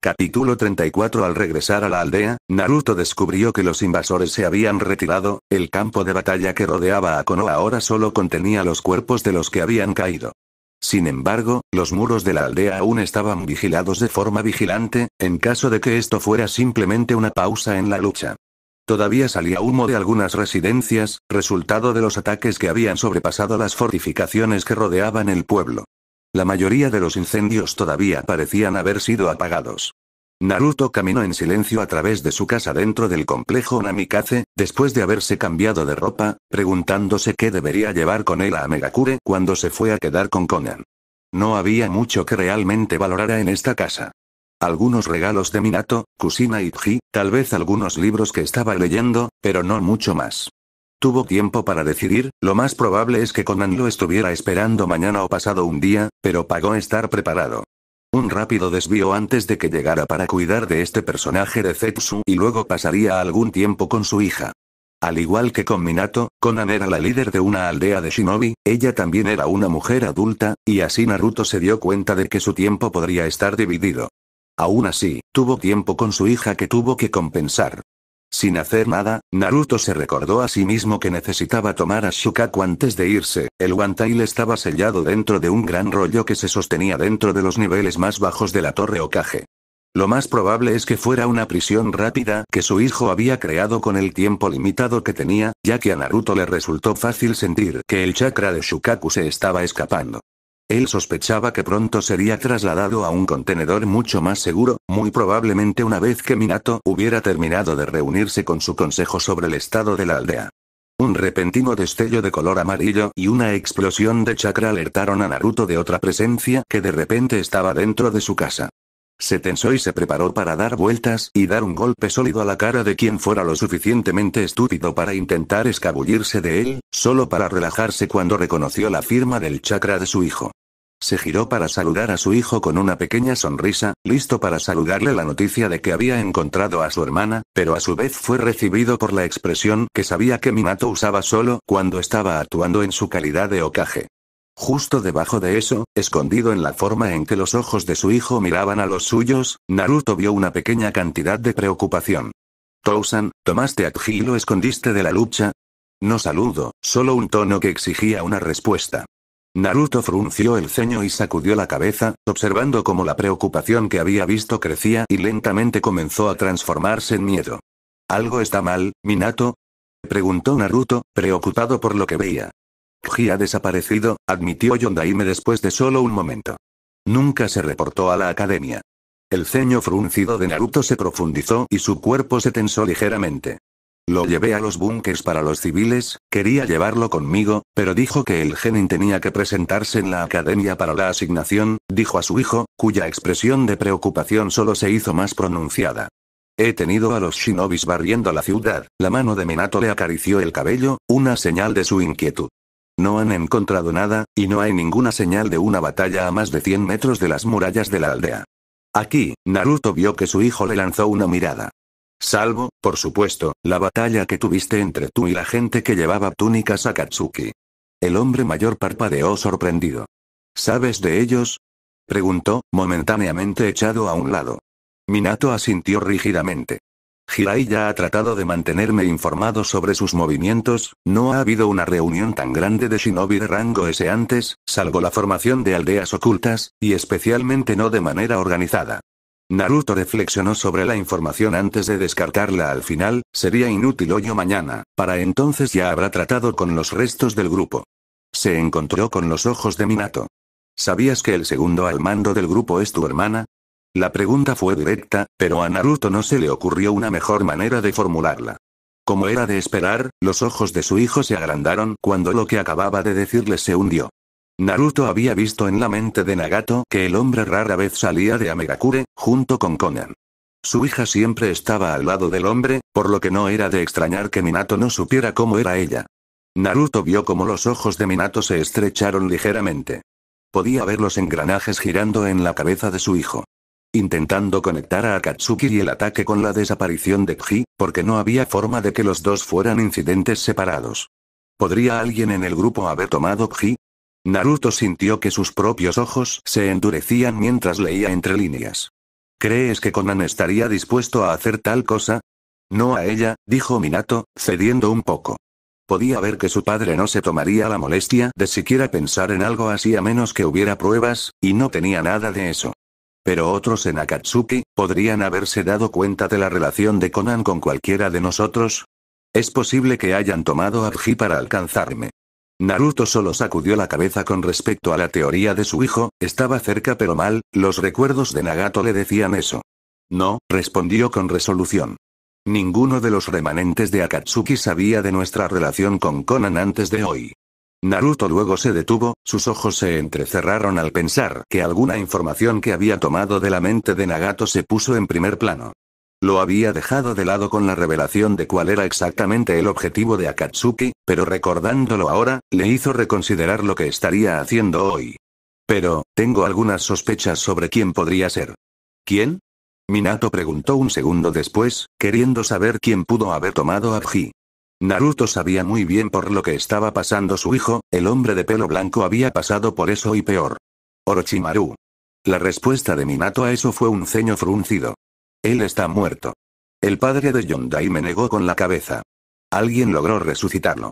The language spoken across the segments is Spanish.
Capítulo 34 Al regresar a la aldea, Naruto descubrió que los invasores se habían retirado, el campo de batalla que rodeaba a Konoha ahora solo contenía los cuerpos de los que habían caído. Sin embargo, los muros de la aldea aún estaban vigilados de forma vigilante, en caso de que esto fuera simplemente una pausa en la lucha. Todavía salía humo de algunas residencias, resultado de los ataques que habían sobrepasado las fortificaciones que rodeaban el pueblo. La mayoría de los incendios todavía parecían haber sido apagados. Naruto caminó en silencio a través de su casa dentro del complejo Namikaze, después de haberse cambiado de ropa, preguntándose qué debería llevar con él a Megakure cuando se fue a quedar con Conan. No había mucho que realmente valorara en esta casa. Algunos regalos de Minato, Kusina y Tji, tal vez algunos libros que estaba leyendo, pero no mucho más. Tuvo tiempo para decidir, lo más probable es que Conan lo estuviera esperando mañana o pasado un día, pero pagó estar preparado. Un rápido desvío antes de que llegara para cuidar de este personaje de Zetsu y luego pasaría algún tiempo con su hija. Al igual que con Minato, Conan era la líder de una aldea de shinobi, ella también era una mujer adulta, y así Naruto se dio cuenta de que su tiempo podría estar dividido. Aún así, tuvo tiempo con su hija que tuvo que compensar. Sin hacer nada, Naruto se recordó a sí mismo que necesitaba tomar a Shukaku antes de irse. El guantail estaba sellado dentro de un gran rollo que se sostenía dentro de los niveles más bajos de la torre Okage. Lo más probable es que fuera una prisión rápida que su hijo había creado con el tiempo limitado que tenía, ya que a Naruto le resultó fácil sentir que el chakra de Shukaku se estaba escapando. Él sospechaba que pronto sería trasladado a un contenedor mucho más seguro, muy probablemente una vez que Minato hubiera terminado de reunirse con su consejo sobre el estado de la aldea. Un repentino destello de color amarillo y una explosión de chakra alertaron a Naruto de otra presencia que de repente estaba dentro de su casa. Se tensó y se preparó para dar vueltas y dar un golpe sólido a la cara de quien fuera lo suficientemente estúpido para intentar escabullirse de él, solo para relajarse cuando reconoció la firma del chakra de su hijo. Se giró para saludar a su hijo con una pequeña sonrisa, listo para saludarle la noticia de que había encontrado a su hermana, pero a su vez fue recibido por la expresión que sabía que Minato usaba solo cuando estaba actuando en su calidad de okaje. Justo debajo de eso, escondido en la forma en que los ojos de su hijo miraban a los suyos, Naruto vio una pequeña cantidad de preocupación. Tousan, ¿tomaste a Tji y lo escondiste de la lucha? No saludo, solo un tono que exigía una respuesta. Naruto frunció el ceño y sacudió la cabeza, observando cómo la preocupación que había visto crecía y lentamente comenzó a transformarse en miedo. ¿Algo está mal, Minato? preguntó Naruto, preocupado por lo que veía ha desaparecido, admitió Yondaime después de solo un momento. Nunca se reportó a la academia. El ceño fruncido de Naruto se profundizó y su cuerpo se tensó ligeramente. Lo llevé a los búnkers para los civiles, quería llevarlo conmigo, pero dijo que el genin tenía que presentarse en la academia para la asignación, dijo a su hijo, cuya expresión de preocupación solo se hizo más pronunciada. He tenido a los shinobis barriendo la ciudad, la mano de Menato le acarició el cabello, una señal de su inquietud. No han encontrado nada, y no hay ninguna señal de una batalla a más de 100 metros de las murallas de la aldea. Aquí, Naruto vio que su hijo le lanzó una mirada. Salvo, por supuesto, la batalla que tuviste entre tú y la gente que llevaba túnicas a Katsuki. El hombre mayor parpadeó sorprendido. ¿Sabes de ellos? preguntó, momentáneamente echado a un lado. Minato asintió rígidamente. Hirai ya ha tratado de mantenerme informado sobre sus movimientos, no ha habido una reunión tan grande de shinobi de rango S antes, salvo la formación de aldeas ocultas, y especialmente no de manera organizada. Naruto reflexionó sobre la información antes de descartarla al final, sería inútil hoy o mañana, para entonces ya habrá tratado con los restos del grupo. Se encontró con los ojos de Minato. ¿Sabías que el segundo al mando del grupo es tu hermana? La pregunta fue directa, pero a Naruto no se le ocurrió una mejor manera de formularla. Como era de esperar, los ojos de su hijo se agrandaron cuando lo que acababa de decirle se hundió. Naruto había visto en la mente de Nagato que el hombre rara vez salía de Amegakure, junto con Conan. Su hija siempre estaba al lado del hombre, por lo que no era de extrañar que Minato no supiera cómo era ella. Naruto vio cómo los ojos de Minato se estrecharon ligeramente. Podía ver los engranajes girando en la cabeza de su hijo intentando conectar a Akatsuki y el ataque con la desaparición de Pji, porque no había forma de que los dos fueran incidentes separados. ¿Podría alguien en el grupo haber tomado Pji? Naruto sintió que sus propios ojos se endurecían mientras leía entre líneas. ¿Crees que Conan estaría dispuesto a hacer tal cosa? No a ella, dijo Minato, cediendo un poco. Podía ver que su padre no se tomaría la molestia de siquiera pensar en algo así a menos que hubiera pruebas, y no tenía nada de eso pero otros en Akatsuki, podrían haberse dado cuenta de la relación de Conan con cualquiera de nosotros. Es posible que hayan tomado a Ji para alcanzarme. Naruto solo sacudió la cabeza con respecto a la teoría de su hijo, estaba cerca pero mal, los recuerdos de Nagato le decían eso. No, respondió con resolución. Ninguno de los remanentes de Akatsuki sabía de nuestra relación con Conan antes de hoy. Naruto luego se detuvo, sus ojos se entrecerraron al pensar que alguna información que había tomado de la mente de Nagato se puso en primer plano. Lo había dejado de lado con la revelación de cuál era exactamente el objetivo de Akatsuki, pero recordándolo ahora, le hizo reconsiderar lo que estaría haciendo hoy. Pero, tengo algunas sospechas sobre quién podría ser. ¿Quién? Minato preguntó un segundo después, queriendo saber quién pudo haber tomado a Naruto sabía muy bien por lo que estaba pasando su hijo, el hombre de pelo blanco había pasado por eso y peor. Orochimaru. La respuesta de Minato a eso fue un ceño fruncido. Él está muerto. El padre de Yondai me negó con la cabeza. Alguien logró resucitarlo.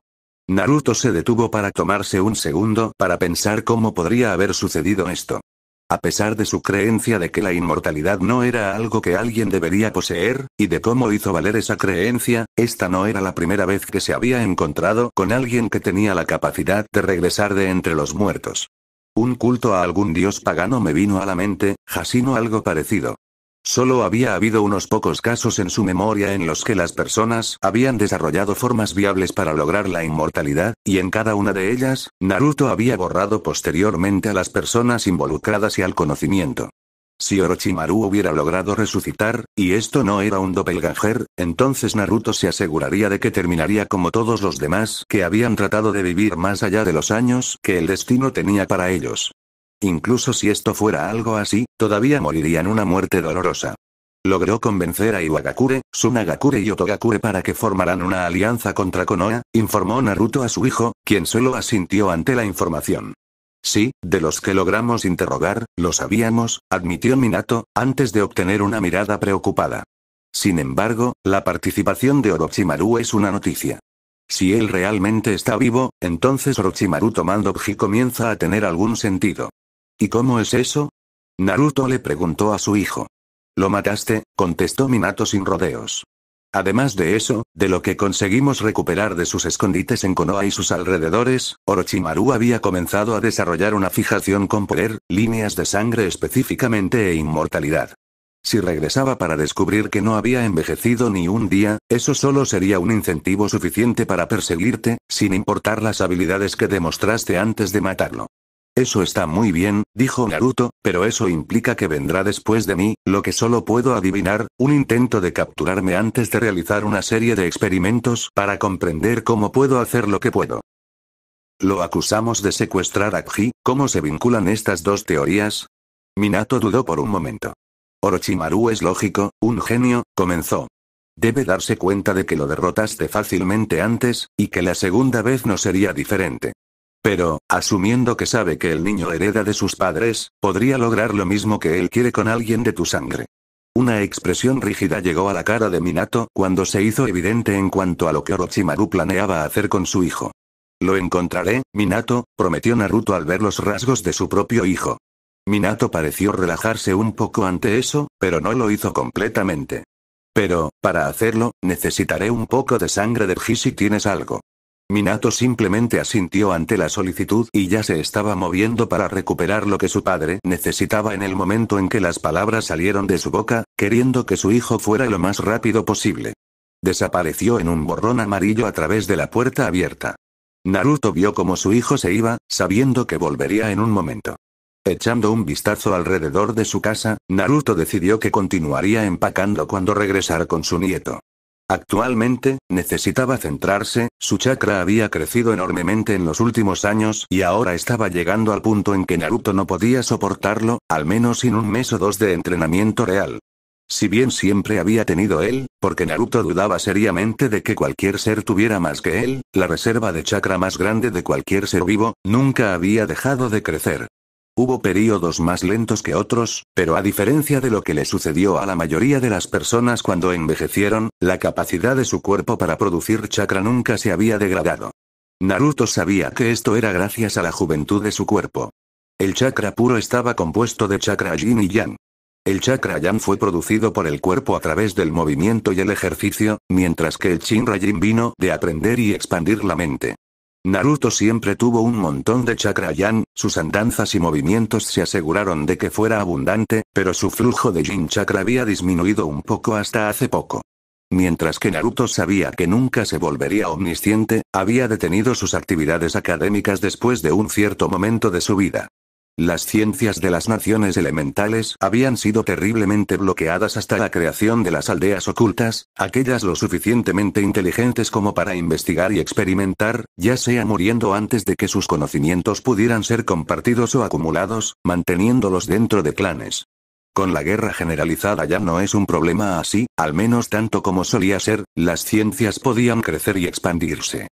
Naruto se detuvo para tomarse un segundo para pensar cómo podría haber sucedido esto. A pesar de su creencia de que la inmortalidad no era algo que alguien debería poseer, y de cómo hizo valer esa creencia, esta no era la primera vez que se había encontrado con alguien que tenía la capacidad de regresar de entre los muertos. Un culto a algún dios pagano me vino a la mente, Jasino algo parecido. Solo había habido unos pocos casos en su memoria en los que las personas habían desarrollado formas viables para lograr la inmortalidad, y en cada una de ellas, Naruto había borrado posteriormente a las personas involucradas y al conocimiento. Si Orochimaru hubiera logrado resucitar, y esto no era un doppelganger, entonces Naruto se aseguraría de que terminaría como todos los demás que habían tratado de vivir más allá de los años que el destino tenía para ellos. Incluso si esto fuera algo así, todavía morirían una muerte dolorosa. Logró convencer a Iwagakure, Sunagakure y Otogakure para que formaran una alianza contra Konoha, informó Naruto a su hijo, quien solo asintió ante la información. Sí, de los que logramos interrogar, lo sabíamos, admitió Minato, antes de obtener una mirada preocupada. Sin embargo, la participación de Orochimaru es una noticia. Si él realmente está vivo, entonces Orochimaru tomando comienza a tener algún sentido. ¿Y cómo es eso? Naruto le preguntó a su hijo. Lo mataste, contestó Minato sin rodeos. Además de eso, de lo que conseguimos recuperar de sus escondites en Konoha y sus alrededores, Orochimaru había comenzado a desarrollar una fijación con poder, líneas de sangre específicamente e inmortalidad. Si regresaba para descubrir que no había envejecido ni un día, eso solo sería un incentivo suficiente para perseguirte, sin importar las habilidades que demostraste antes de matarlo. Eso está muy bien, dijo Naruto, pero eso implica que vendrá después de mí, lo que solo puedo adivinar, un intento de capturarme antes de realizar una serie de experimentos para comprender cómo puedo hacer lo que puedo. Lo acusamos de secuestrar a Kji, ¿cómo se vinculan estas dos teorías? Minato dudó por un momento. Orochimaru es lógico, un genio, comenzó. Debe darse cuenta de que lo derrotaste fácilmente antes, y que la segunda vez no sería diferente. Pero, asumiendo que sabe que el niño hereda de sus padres, podría lograr lo mismo que él quiere con alguien de tu sangre. Una expresión rígida llegó a la cara de Minato cuando se hizo evidente en cuanto a lo que Orochimaru planeaba hacer con su hijo. Lo encontraré, Minato, prometió Naruto al ver los rasgos de su propio hijo. Minato pareció relajarse un poco ante eso, pero no lo hizo completamente. Pero, para hacerlo, necesitaré un poco de sangre de Ji si tienes algo. Minato simplemente asintió ante la solicitud y ya se estaba moviendo para recuperar lo que su padre necesitaba en el momento en que las palabras salieron de su boca, queriendo que su hijo fuera lo más rápido posible. Desapareció en un borrón amarillo a través de la puerta abierta. Naruto vio como su hijo se iba, sabiendo que volvería en un momento. Echando un vistazo alrededor de su casa, Naruto decidió que continuaría empacando cuando regresara con su nieto. Actualmente, necesitaba centrarse, su chakra había crecido enormemente en los últimos años y ahora estaba llegando al punto en que Naruto no podía soportarlo, al menos sin un mes o dos de entrenamiento real. Si bien siempre había tenido él, porque Naruto dudaba seriamente de que cualquier ser tuviera más que él, la reserva de chakra más grande de cualquier ser vivo, nunca había dejado de crecer. Hubo períodos más lentos que otros, pero a diferencia de lo que le sucedió a la mayoría de las personas cuando envejecieron, la capacidad de su cuerpo para producir chakra nunca se había degradado. Naruto sabía que esto era gracias a la juventud de su cuerpo. El chakra puro estaba compuesto de chakra yin y yang. El chakra yang fue producido por el cuerpo a través del movimiento y el ejercicio, mientras que el shinra yin vino de aprender y expandir la mente. Naruto siempre tuvo un montón de chakra yan. sus andanzas y movimientos se aseguraron de que fuera abundante, pero su flujo de yin chakra había disminuido un poco hasta hace poco. Mientras que Naruto sabía que nunca se volvería omnisciente, había detenido sus actividades académicas después de un cierto momento de su vida. Las ciencias de las naciones elementales habían sido terriblemente bloqueadas hasta la creación de las aldeas ocultas, aquellas lo suficientemente inteligentes como para investigar y experimentar, ya sea muriendo antes de que sus conocimientos pudieran ser compartidos o acumulados, manteniéndolos dentro de clanes. Con la guerra generalizada ya no es un problema así, al menos tanto como solía ser, las ciencias podían crecer y expandirse.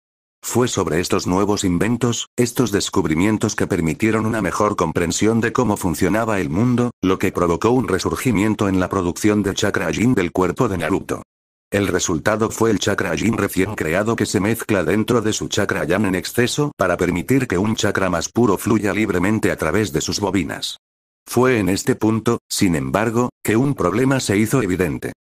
Fue sobre estos nuevos inventos, estos descubrimientos que permitieron una mejor comprensión de cómo funcionaba el mundo, lo que provocó un resurgimiento en la producción de chakra yin del cuerpo de Naruto. El resultado fue el chakra yin recién creado que se mezcla dentro de su chakra yang en exceso para permitir que un chakra más puro fluya libremente a través de sus bobinas. Fue en este punto, sin embargo, que un problema se hizo evidente.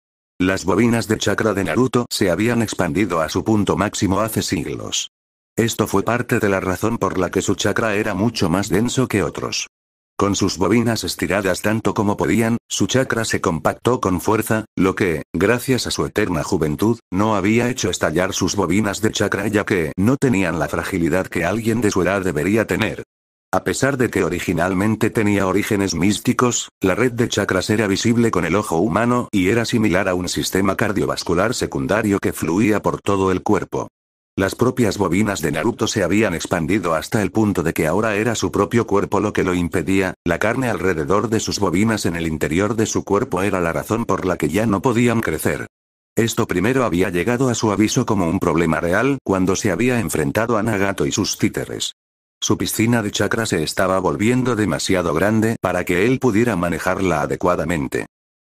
Las bobinas de chakra de Naruto se habían expandido a su punto máximo hace siglos. Esto fue parte de la razón por la que su chakra era mucho más denso que otros. Con sus bobinas estiradas tanto como podían, su chakra se compactó con fuerza, lo que, gracias a su eterna juventud, no había hecho estallar sus bobinas de chakra ya que no tenían la fragilidad que alguien de su edad debería tener. A pesar de que originalmente tenía orígenes místicos, la red de chakras era visible con el ojo humano y era similar a un sistema cardiovascular secundario que fluía por todo el cuerpo. Las propias bobinas de Naruto se habían expandido hasta el punto de que ahora era su propio cuerpo lo que lo impedía, la carne alrededor de sus bobinas en el interior de su cuerpo era la razón por la que ya no podían crecer. Esto primero había llegado a su aviso como un problema real cuando se había enfrentado a Nagato y sus títeres. Su piscina de chakra se estaba volviendo demasiado grande para que él pudiera manejarla adecuadamente.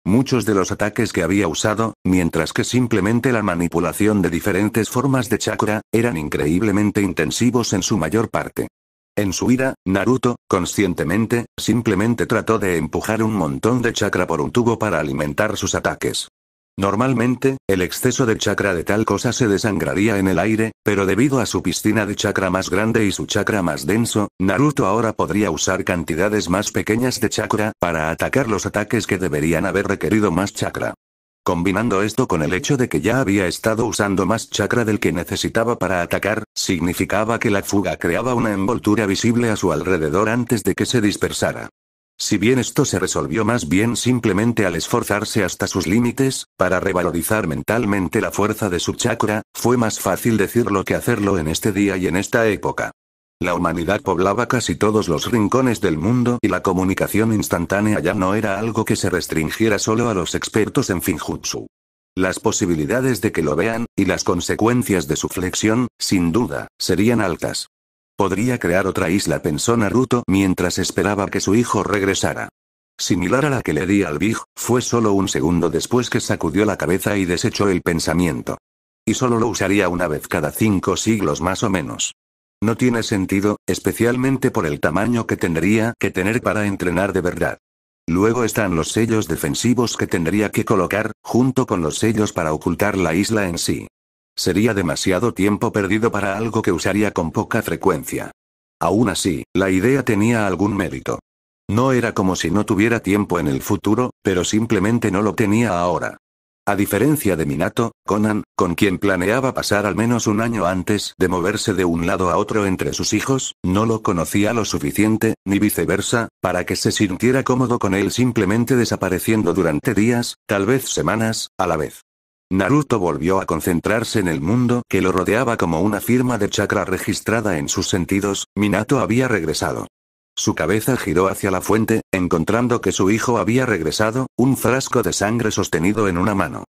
Muchos de los ataques que había usado, mientras que simplemente la manipulación de diferentes formas de chakra, eran increíblemente intensivos en su mayor parte. En su ira, Naruto, conscientemente, simplemente trató de empujar un montón de chakra por un tubo para alimentar sus ataques. Normalmente, el exceso de chakra de tal cosa se desangraría en el aire, pero debido a su piscina de chakra más grande y su chakra más denso, Naruto ahora podría usar cantidades más pequeñas de chakra para atacar los ataques que deberían haber requerido más chakra. Combinando esto con el hecho de que ya había estado usando más chakra del que necesitaba para atacar, significaba que la fuga creaba una envoltura visible a su alrededor antes de que se dispersara. Si bien esto se resolvió más bien simplemente al esforzarse hasta sus límites, para revalorizar mentalmente la fuerza de su chakra, fue más fácil decirlo que hacerlo en este día y en esta época. La humanidad poblaba casi todos los rincones del mundo y la comunicación instantánea ya no era algo que se restringiera solo a los expertos en finjutsu. Las posibilidades de que lo vean, y las consecuencias de su flexión, sin duda, serían altas. Podría crear otra isla, pensó Naruto mientras esperaba que su hijo regresara. Similar a la que le di al Big, fue solo un segundo después que sacudió la cabeza y desechó el pensamiento. Y solo lo usaría una vez cada cinco siglos más o menos. No tiene sentido, especialmente por el tamaño que tendría que tener para entrenar de verdad. Luego están los sellos defensivos que tendría que colocar, junto con los sellos para ocultar la isla en sí. Sería demasiado tiempo perdido para algo que usaría con poca frecuencia. Aún así, la idea tenía algún mérito. No era como si no tuviera tiempo en el futuro, pero simplemente no lo tenía ahora. A diferencia de Minato, Conan, con quien planeaba pasar al menos un año antes de moverse de un lado a otro entre sus hijos, no lo conocía lo suficiente, ni viceversa, para que se sintiera cómodo con él simplemente desapareciendo durante días, tal vez semanas, a la vez. Naruto volvió a concentrarse en el mundo que lo rodeaba como una firma de chakra registrada en sus sentidos, Minato había regresado. Su cabeza giró hacia la fuente, encontrando que su hijo había regresado, un frasco de sangre sostenido en una mano.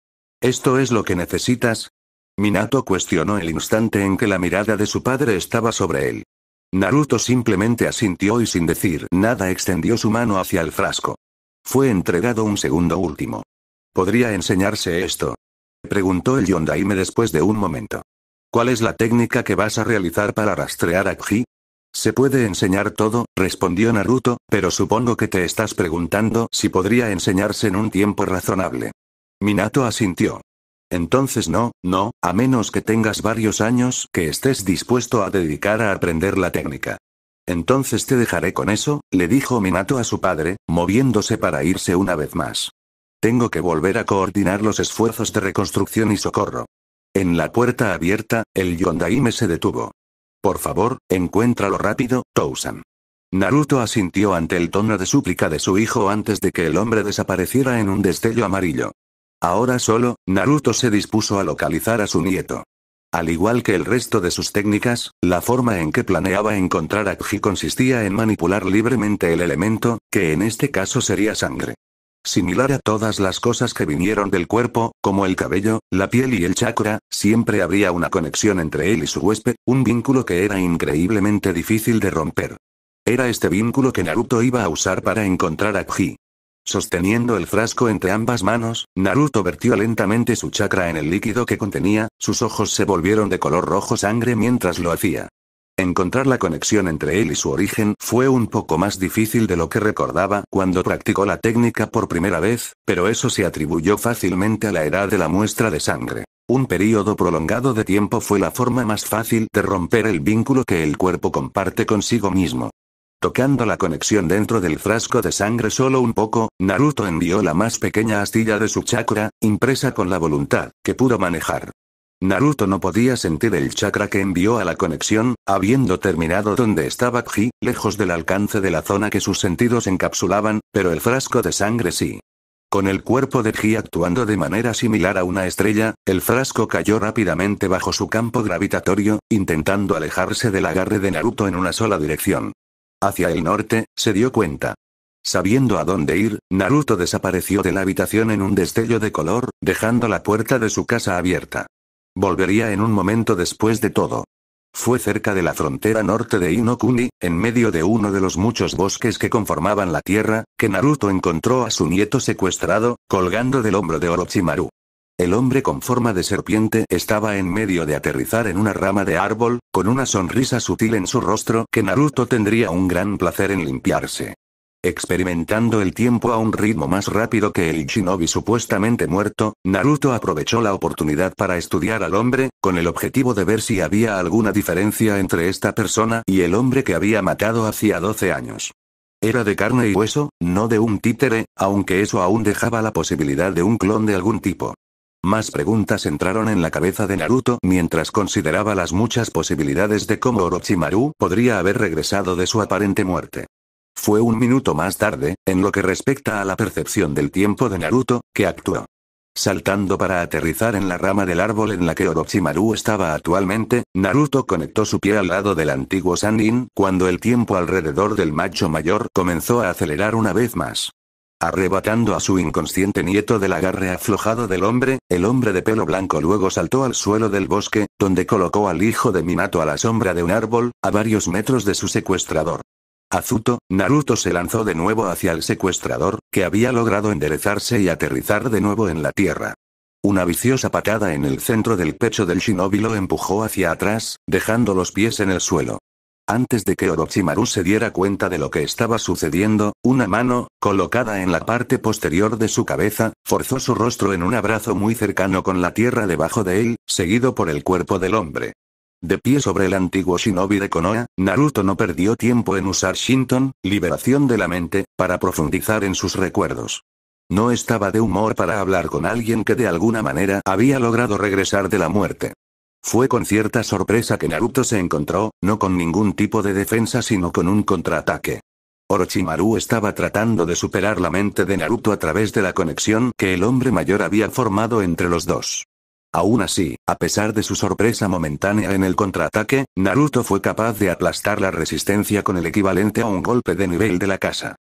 ¿Esto es lo que necesitas? Minato cuestionó el instante en que la mirada de su padre estaba sobre él. Naruto simplemente asintió y sin decir nada extendió su mano hacia el frasco. Fue entregado un segundo último. Podría enseñarse esto, Preguntó el Yondaime después de un momento. ¿Cuál es la técnica que vas a realizar para rastrear a Kji? Se puede enseñar todo, respondió Naruto, pero supongo que te estás preguntando si podría enseñarse en un tiempo razonable. Minato asintió. Entonces no, no, a menos que tengas varios años que estés dispuesto a dedicar a aprender la técnica. Entonces te dejaré con eso, le dijo Minato a su padre, moviéndose para irse una vez más. Tengo que volver a coordinar los esfuerzos de reconstrucción y socorro. En la puerta abierta, el Yondaime se detuvo. Por favor, encuéntralo rápido, Tousan. Naruto asintió ante el tono de súplica de su hijo antes de que el hombre desapareciera en un destello amarillo. Ahora solo, Naruto se dispuso a localizar a su nieto. Al igual que el resto de sus técnicas, la forma en que planeaba encontrar a Kji consistía en manipular libremente el elemento, que en este caso sería sangre similar a todas las cosas que vinieron del cuerpo, como el cabello, la piel y el chakra, siempre habría una conexión entre él y su huésped, un vínculo que era increíblemente difícil de romper. Era este vínculo que Naruto iba a usar para encontrar a Ji. Sosteniendo el frasco entre ambas manos, Naruto vertió lentamente su chakra en el líquido que contenía, sus ojos se volvieron de color rojo sangre mientras lo hacía. Encontrar la conexión entre él y su origen fue un poco más difícil de lo que recordaba cuando practicó la técnica por primera vez, pero eso se atribuyó fácilmente a la edad de la muestra de sangre. Un período prolongado de tiempo fue la forma más fácil de romper el vínculo que el cuerpo comparte consigo mismo. Tocando la conexión dentro del frasco de sangre solo un poco, Naruto envió la más pequeña astilla de su chakra, impresa con la voluntad, que pudo manejar. Naruto no podía sentir el chakra que envió a la conexión, habiendo terminado donde estaba Kji, lejos del alcance de la zona que sus sentidos encapsulaban, pero el frasco de sangre sí. Con el cuerpo de Ji actuando de manera similar a una estrella, el frasco cayó rápidamente bajo su campo gravitatorio, intentando alejarse del agarre de Naruto en una sola dirección. Hacia el norte, se dio cuenta. Sabiendo a dónde ir, Naruto desapareció de la habitación en un destello de color, dejando la puerta de su casa abierta. Volvería en un momento después de todo. Fue cerca de la frontera norte de Inokuni, en medio de uno de los muchos bosques que conformaban la tierra, que Naruto encontró a su nieto secuestrado, colgando del hombro de Orochimaru. El hombre con forma de serpiente estaba en medio de aterrizar en una rama de árbol, con una sonrisa sutil en su rostro que Naruto tendría un gran placer en limpiarse. Experimentando el tiempo a un ritmo más rápido que el shinobi supuestamente muerto, Naruto aprovechó la oportunidad para estudiar al hombre, con el objetivo de ver si había alguna diferencia entre esta persona y el hombre que había matado hacía 12 años. Era de carne y hueso, no de un títere, aunque eso aún dejaba la posibilidad de un clon de algún tipo. Más preguntas entraron en la cabeza de Naruto mientras consideraba las muchas posibilidades de cómo Orochimaru podría haber regresado de su aparente muerte. Fue un minuto más tarde, en lo que respecta a la percepción del tiempo de Naruto, que actuó. Saltando para aterrizar en la rama del árbol en la que Orochimaru estaba actualmente, Naruto conectó su pie al lado del antiguo Sandin cuando el tiempo alrededor del macho mayor comenzó a acelerar una vez más. Arrebatando a su inconsciente nieto del agarre aflojado del hombre, el hombre de pelo blanco luego saltó al suelo del bosque, donde colocó al hijo de Minato a la sombra de un árbol, a varios metros de su secuestrador. Azuto, Naruto se lanzó de nuevo hacia el secuestrador, que había logrado enderezarse y aterrizar de nuevo en la tierra. Una viciosa patada en el centro del pecho del shinobi lo empujó hacia atrás, dejando los pies en el suelo. Antes de que Orochimaru se diera cuenta de lo que estaba sucediendo, una mano, colocada en la parte posterior de su cabeza, forzó su rostro en un abrazo muy cercano con la tierra debajo de él, seguido por el cuerpo del hombre. De pie sobre el antiguo shinobi de Konoha, Naruto no perdió tiempo en usar Shinton, liberación de la mente, para profundizar en sus recuerdos. No estaba de humor para hablar con alguien que de alguna manera había logrado regresar de la muerte. Fue con cierta sorpresa que Naruto se encontró, no con ningún tipo de defensa sino con un contraataque. Orochimaru estaba tratando de superar la mente de Naruto a través de la conexión que el hombre mayor había formado entre los dos. Aún así, a pesar de su sorpresa momentánea en el contraataque, Naruto fue capaz de aplastar la resistencia con el equivalente a un golpe de nivel de la casa.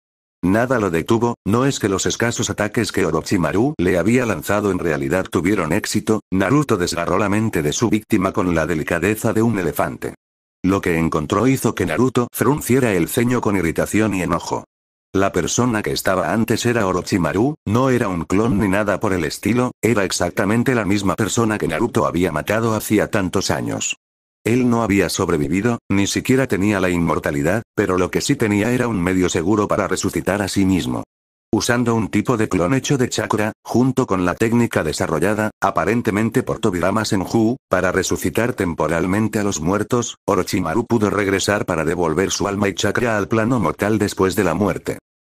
Nada lo detuvo, no es que los escasos ataques que Orochimaru le había lanzado en realidad tuvieron éxito, Naruto desgarró la mente de su víctima con la delicadeza de un elefante. Lo que encontró hizo que Naruto frunciera el ceño con irritación y enojo. La persona que estaba antes era Orochimaru, no era un clon ni nada por el estilo, era exactamente la misma persona que Naruto había matado hacía tantos años. Él no había sobrevivido, ni siquiera tenía la inmortalidad, pero lo que sí tenía era un medio seguro para resucitar a sí mismo. Usando un tipo de clon hecho de chakra, junto con la técnica desarrollada, aparentemente por Tobirama Senju, para resucitar temporalmente a los muertos, Orochimaru pudo regresar para devolver su alma y chakra al plano mortal después de la muerte.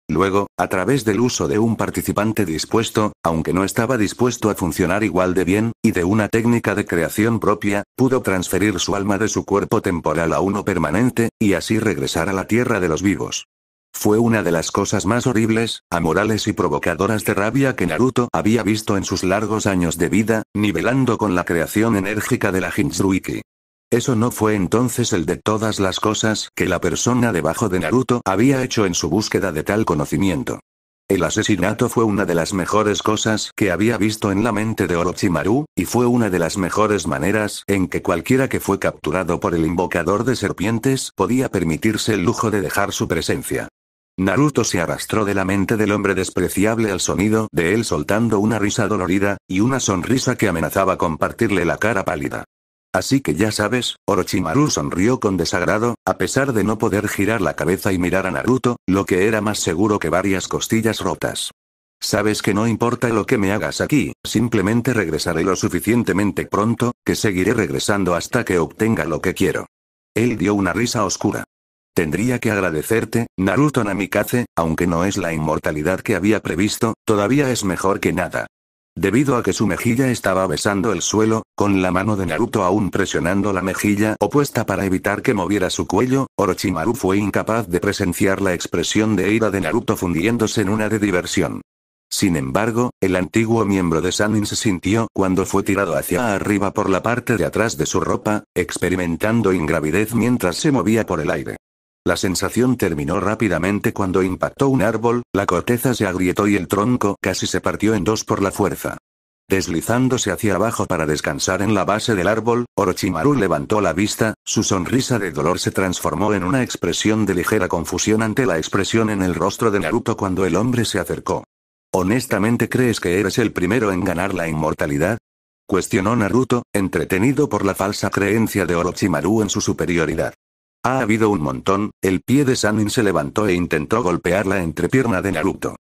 Luego, a través del uso de un participante dispuesto, aunque no estaba dispuesto a funcionar igual de bien, y de una técnica de creación propia, pudo transferir su alma de su cuerpo temporal a uno permanente, y así regresar a la tierra de los vivos. Fue una de las cosas más horribles, amorales y provocadoras de rabia que Naruto había visto en sus largos años de vida, nivelando con la creación enérgica de la Jinchuriki. Eso no fue entonces el de todas las cosas que la persona debajo de Naruto había hecho en su búsqueda de tal conocimiento. El asesinato fue una de las mejores cosas que había visto en la mente de Orochimaru, y fue una de las mejores maneras en que cualquiera que fue capturado por el invocador de serpientes podía permitirse el lujo de dejar su presencia. Naruto se arrastró de la mente del hombre despreciable al sonido de él soltando una risa dolorida, y una sonrisa que amenazaba compartirle la cara pálida. Así que ya sabes, Orochimaru sonrió con desagrado, a pesar de no poder girar la cabeza y mirar a Naruto, lo que era más seguro que varias costillas rotas. Sabes que no importa lo que me hagas aquí, simplemente regresaré lo suficientemente pronto, que seguiré regresando hasta que obtenga lo que quiero. Él dio una risa oscura. Tendría que agradecerte, Naruto Namikaze, aunque no es la inmortalidad que había previsto, todavía es mejor que nada. Debido a que su mejilla estaba besando el suelo, con la mano de Naruto aún presionando la mejilla opuesta para evitar que moviera su cuello, Orochimaru fue incapaz de presenciar la expresión de ira de Naruto fundiéndose en una de diversión. Sin embargo, el antiguo miembro de Sanin se sintió cuando fue tirado hacia arriba por la parte de atrás de su ropa, experimentando ingravidez mientras se movía por el aire. La sensación terminó rápidamente cuando impactó un árbol, la corteza se agrietó y el tronco casi se partió en dos por la fuerza. Deslizándose hacia abajo para descansar en la base del árbol, Orochimaru levantó la vista, su sonrisa de dolor se transformó en una expresión de ligera confusión ante la expresión en el rostro de Naruto cuando el hombre se acercó. ¿Honestamente crees que eres el primero en ganar la inmortalidad? Cuestionó Naruto, entretenido por la falsa creencia de Orochimaru en su superioridad. Ha habido un montón, el pie de Sanin se levantó e intentó golpear la entrepierna de Naruto.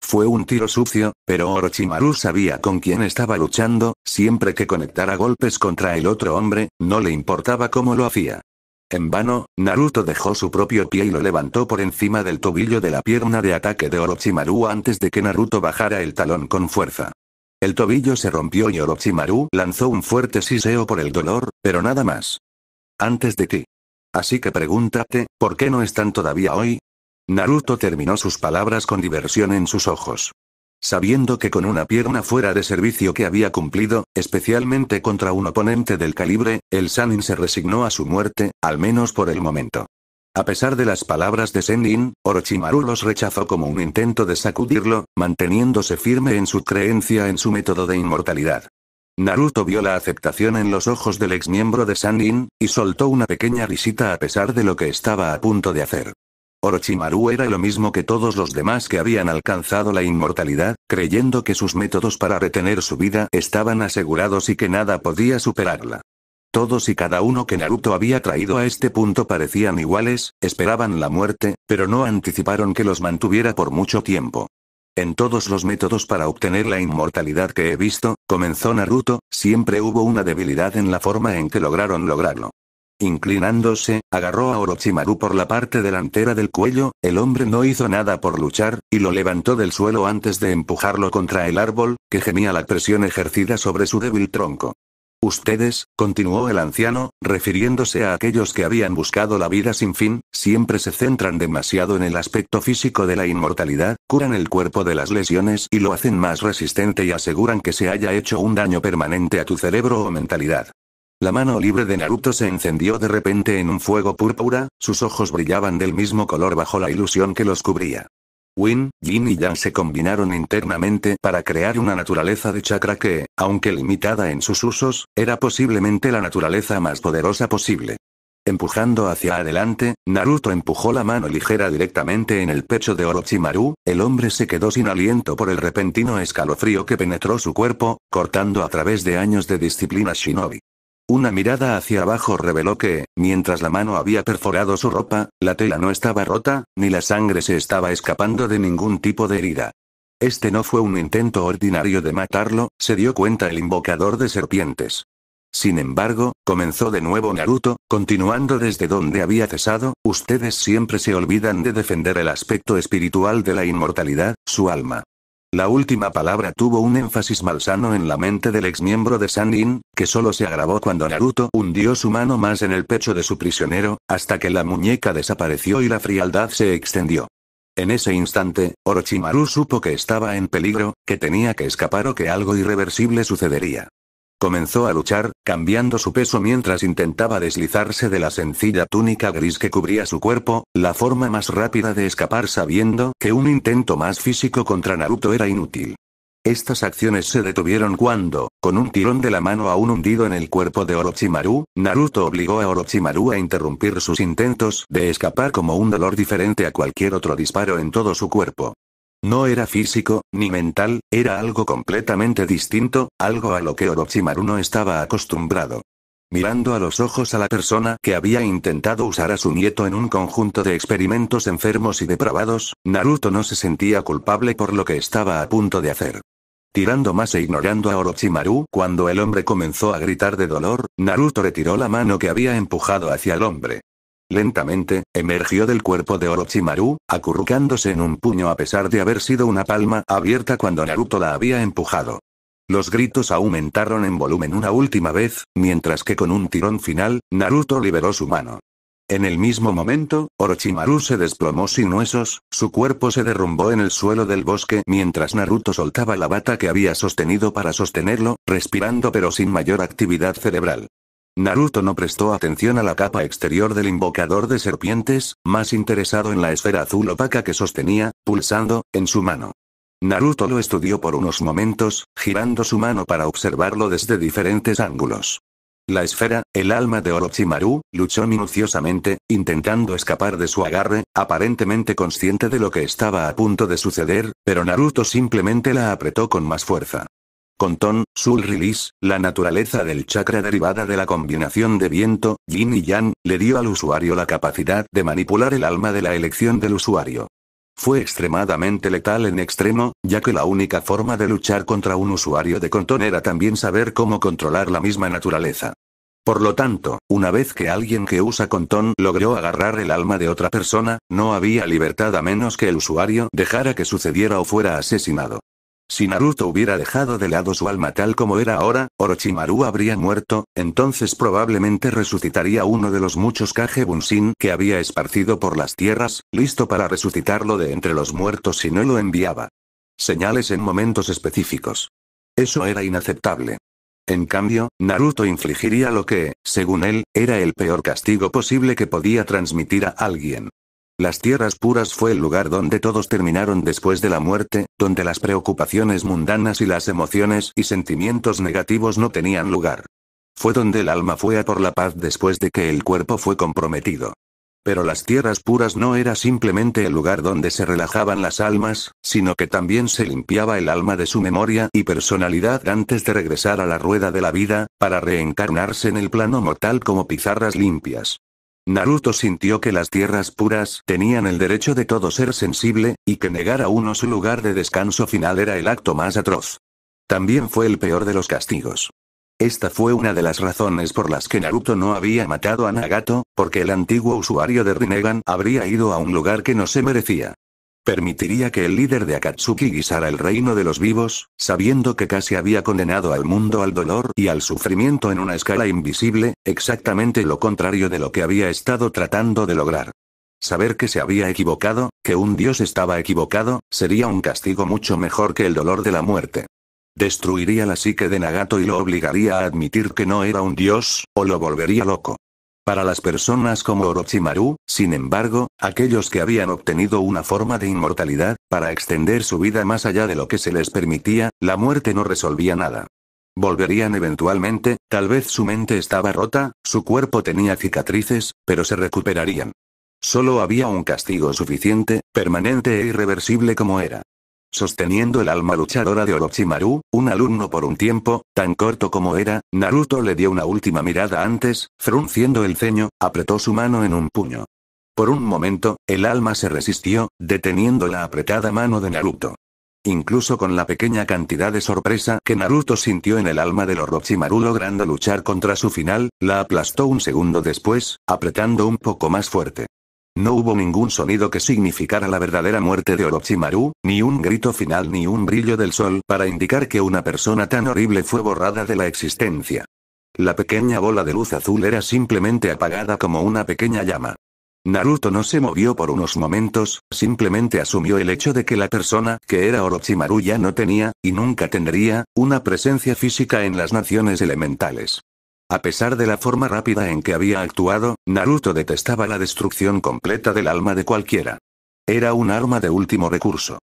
Fue un tiro sucio, pero Orochimaru sabía con quién estaba luchando, siempre que conectara golpes contra el otro hombre, no le importaba cómo lo hacía. En vano, Naruto dejó su propio pie y lo levantó por encima del tobillo de la pierna de ataque de Orochimaru antes de que Naruto bajara el talón con fuerza. El tobillo se rompió y Orochimaru lanzó un fuerte siseo por el dolor, pero nada más. Antes de ti. Así que pregúntate, ¿por qué no están todavía hoy? Naruto terminó sus palabras con diversión en sus ojos. Sabiendo que con una pierna fuera de servicio que había cumplido, especialmente contra un oponente del calibre, el Sanin se resignó a su muerte, al menos por el momento. A pesar de las palabras de Senin, Orochimaru los rechazó como un intento de sacudirlo, manteniéndose firme en su creencia en su método de inmortalidad. Naruto vio la aceptación en los ojos del ex miembro de Sanin, y soltó una pequeña risita a pesar de lo que estaba a punto de hacer. Orochimaru era lo mismo que todos los demás que habían alcanzado la inmortalidad, creyendo que sus métodos para retener su vida estaban asegurados y que nada podía superarla. Todos y cada uno que Naruto había traído a este punto parecían iguales, esperaban la muerte, pero no anticiparon que los mantuviera por mucho tiempo. En todos los métodos para obtener la inmortalidad que he visto, comenzó Naruto, siempre hubo una debilidad en la forma en que lograron lograrlo. Inclinándose, agarró a Orochimaru por la parte delantera del cuello, el hombre no hizo nada por luchar, y lo levantó del suelo antes de empujarlo contra el árbol, que gemía la presión ejercida sobre su débil tronco. Ustedes, continuó el anciano, refiriéndose a aquellos que habían buscado la vida sin fin, siempre se centran demasiado en el aspecto físico de la inmortalidad, curan el cuerpo de las lesiones y lo hacen más resistente y aseguran que se haya hecho un daño permanente a tu cerebro o mentalidad. La mano libre de Naruto se encendió de repente en un fuego púrpura, sus ojos brillaban del mismo color bajo la ilusión que los cubría. Win, Yin y Yang se combinaron internamente para crear una naturaleza de chakra que, aunque limitada en sus usos, era posiblemente la naturaleza más poderosa posible. Empujando hacia adelante, Naruto empujó la mano ligera directamente en el pecho de Orochimaru, el hombre se quedó sin aliento por el repentino escalofrío que penetró su cuerpo, cortando a través de años de disciplina shinobi. Una mirada hacia abajo reveló que, mientras la mano había perforado su ropa, la tela no estaba rota, ni la sangre se estaba escapando de ningún tipo de herida. Este no fue un intento ordinario de matarlo, se dio cuenta el invocador de serpientes. Sin embargo, comenzó de nuevo Naruto, continuando desde donde había cesado, ustedes siempre se olvidan de defender el aspecto espiritual de la inmortalidad, su alma. La última palabra tuvo un énfasis malsano en la mente del exmiembro de Sandin, que solo se agravó cuando Naruto hundió su mano más en el pecho de su prisionero, hasta que la muñeca desapareció y la frialdad se extendió. En ese instante, Orochimaru supo que estaba en peligro, que tenía que escapar o que algo irreversible sucedería. Comenzó a luchar, cambiando su peso mientras intentaba deslizarse de la sencilla túnica gris que cubría su cuerpo, la forma más rápida de escapar sabiendo que un intento más físico contra Naruto era inútil. Estas acciones se detuvieron cuando, con un tirón de la mano aún hundido en el cuerpo de Orochimaru, Naruto obligó a Orochimaru a interrumpir sus intentos de escapar como un dolor diferente a cualquier otro disparo en todo su cuerpo. No era físico, ni mental, era algo completamente distinto, algo a lo que Orochimaru no estaba acostumbrado. Mirando a los ojos a la persona que había intentado usar a su nieto en un conjunto de experimentos enfermos y depravados, Naruto no se sentía culpable por lo que estaba a punto de hacer. Tirando más e ignorando a Orochimaru, cuando el hombre comenzó a gritar de dolor, Naruto retiró la mano que había empujado hacia el hombre. Lentamente, emergió del cuerpo de Orochimaru, acurrucándose en un puño a pesar de haber sido una palma abierta cuando Naruto la había empujado. Los gritos aumentaron en volumen una última vez, mientras que con un tirón final, Naruto liberó su mano. En el mismo momento, Orochimaru se desplomó sin huesos, su cuerpo se derrumbó en el suelo del bosque mientras Naruto soltaba la bata que había sostenido para sostenerlo, respirando pero sin mayor actividad cerebral. Naruto no prestó atención a la capa exterior del invocador de serpientes, más interesado en la esfera azul opaca que sostenía, pulsando, en su mano. Naruto lo estudió por unos momentos, girando su mano para observarlo desde diferentes ángulos. La esfera, el alma de Orochimaru, luchó minuciosamente, intentando escapar de su agarre, aparentemente consciente de lo que estaba a punto de suceder, pero Naruto simplemente la apretó con más fuerza. Contón, Soul Release, la naturaleza del chakra derivada de la combinación de viento, yin y yang, le dio al usuario la capacidad de manipular el alma de la elección del usuario. Fue extremadamente letal en extremo, ya que la única forma de luchar contra un usuario de Contón era también saber cómo controlar la misma naturaleza. Por lo tanto, una vez que alguien que usa contón logró agarrar el alma de otra persona, no había libertad a menos que el usuario dejara que sucediera o fuera asesinado. Si Naruto hubiera dejado de lado su alma tal como era ahora, Orochimaru habría muerto, entonces probablemente resucitaría uno de los muchos Kage Bunshin que había esparcido por las tierras, listo para resucitarlo de entre los muertos si no lo enviaba. Señales en momentos específicos. Eso era inaceptable. En cambio, Naruto infligiría lo que, según él, era el peor castigo posible que podía transmitir a alguien. Las tierras puras fue el lugar donde todos terminaron después de la muerte, donde las preocupaciones mundanas y las emociones y sentimientos negativos no tenían lugar. Fue donde el alma fue a por la paz después de que el cuerpo fue comprometido. Pero las tierras puras no era simplemente el lugar donde se relajaban las almas, sino que también se limpiaba el alma de su memoria y personalidad antes de regresar a la rueda de la vida, para reencarnarse en el plano mortal como pizarras limpias. Naruto sintió que las tierras puras tenían el derecho de todo ser sensible, y que negar a uno su lugar de descanso final era el acto más atroz. También fue el peor de los castigos. Esta fue una de las razones por las que Naruto no había matado a Nagato, porque el antiguo usuario de Rinnegan habría ido a un lugar que no se merecía. Permitiría que el líder de Akatsuki guisara el reino de los vivos, sabiendo que casi había condenado al mundo al dolor y al sufrimiento en una escala invisible, exactamente lo contrario de lo que había estado tratando de lograr. Saber que se había equivocado, que un dios estaba equivocado, sería un castigo mucho mejor que el dolor de la muerte. Destruiría la psique de Nagato y lo obligaría a admitir que no era un dios, o lo volvería loco. Para las personas como Orochimaru, sin embargo, aquellos que habían obtenido una forma de inmortalidad, para extender su vida más allá de lo que se les permitía, la muerte no resolvía nada. Volverían eventualmente, tal vez su mente estaba rota, su cuerpo tenía cicatrices, pero se recuperarían. Solo había un castigo suficiente, permanente e irreversible como era. Sosteniendo el alma luchadora de Orochimaru, un alumno por un tiempo, tan corto como era, Naruto le dio una última mirada antes, frunciendo el ceño, apretó su mano en un puño. Por un momento, el alma se resistió, deteniendo la apretada mano de Naruto. Incluso con la pequeña cantidad de sorpresa que Naruto sintió en el alma de Orochimaru logrando luchar contra su final, la aplastó un segundo después, apretando un poco más fuerte. No hubo ningún sonido que significara la verdadera muerte de Orochimaru, ni un grito final ni un brillo del sol para indicar que una persona tan horrible fue borrada de la existencia. La pequeña bola de luz azul era simplemente apagada como una pequeña llama. Naruto no se movió por unos momentos, simplemente asumió el hecho de que la persona que era Orochimaru ya no tenía, y nunca tendría, una presencia física en las naciones elementales. A pesar de la forma rápida en que había actuado, Naruto detestaba la destrucción completa del alma de cualquiera. Era un arma de último recurso.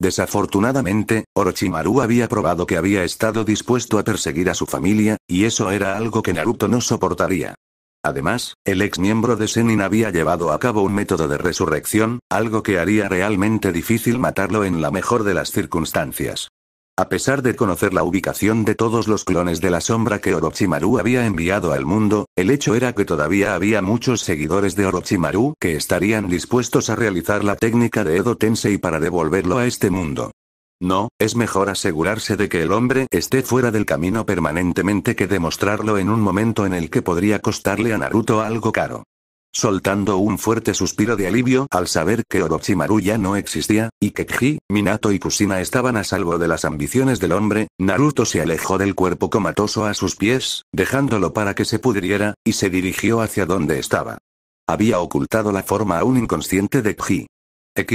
Desafortunadamente, Orochimaru había probado que había estado dispuesto a perseguir a su familia, y eso era algo que Naruto no soportaría. Además, el ex miembro de Senin había llevado a cabo un método de resurrección, algo que haría realmente difícil matarlo en la mejor de las circunstancias. A pesar de conocer la ubicación de todos los clones de la sombra que Orochimaru había enviado al mundo, el hecho era que todavía había muchos seguidores de Orochimaru que estarían dispuestos a realizar la técnica de Edo Tensei para devolverlo a este mundo. No, es mejor asegurarse de que el hombre esté fuera del camino permanentemente que demostrarlo en un momento en el que podría costarle a Naruto algo caro soltando un fuerte suspiro de alivio al saber que Orochimaru ya no existía, y que Kji, Minato y Kusina estaban a salvo de las ambiciones del hombre, Naruto se alejó del cuerpo comatoso a sus pies, dejándolo para que se pudriera, y se dirigió hacia donde estaba. Había ocultado la forma aún inconsciente de Kji en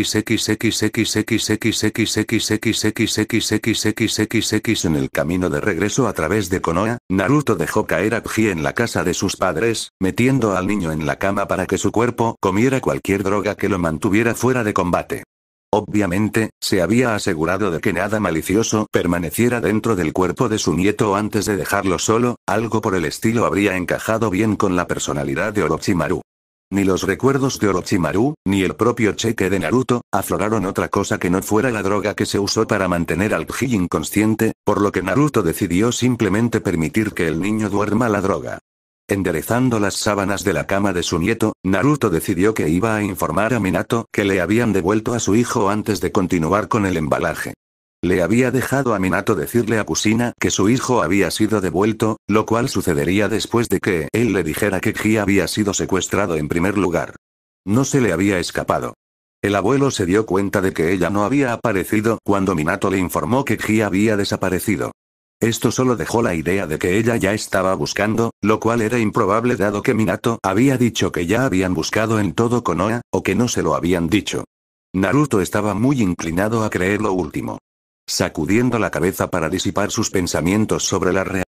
el camino de regreso a través de Konoha, Naruto dejó caer a Pji en la casa de sus padres, metiendo al niño en la cama para que su cuerpo comiera cualquier droga que lo mantuviera fuera de combate. Obviamente, se había asegurado de que nada malicioso permaneciera dentro del cuerpo de su nieto antes de dejarlo solo, algo por el estilo habría encajado bien con la personalidad de Orochimaru. Ni los recuerdos de Orochimaru, ni el propio cheque de Naruto, afloraron otra cosa que no fuera la droga que se usó para mantener al Pji inconsciente, por lo que Naruto decidió simplemente permitir que el niño duerma la droga. Enderezando las sábanas de la cama de su nieto, Naruto decidió que iba a informar a Minato que le habían devuelto a su hijo antes de continuar con el embalaje. Le había dejado a Minato decirle a Kusina que su hijo había sido devuelto, lo cual sucedería después de que él le dijera que Ji había sido secuestrado en primer lugar. No se le había escapado. El abuelo se dio cuenta de que ella no había aparecido cuando Minato le informó que Ji había desaparecido. Esto solo dejó la idea de que ella ya estaba buscando, lo cual era improbable dado que Minato había dicho que ya habían buscado en todo Konoha, o que no se lo habían dicho. Naruto estaba muy inclinado a creer lo último sacudiendo la cabeza para disipar sus pensamientos sobre la realidad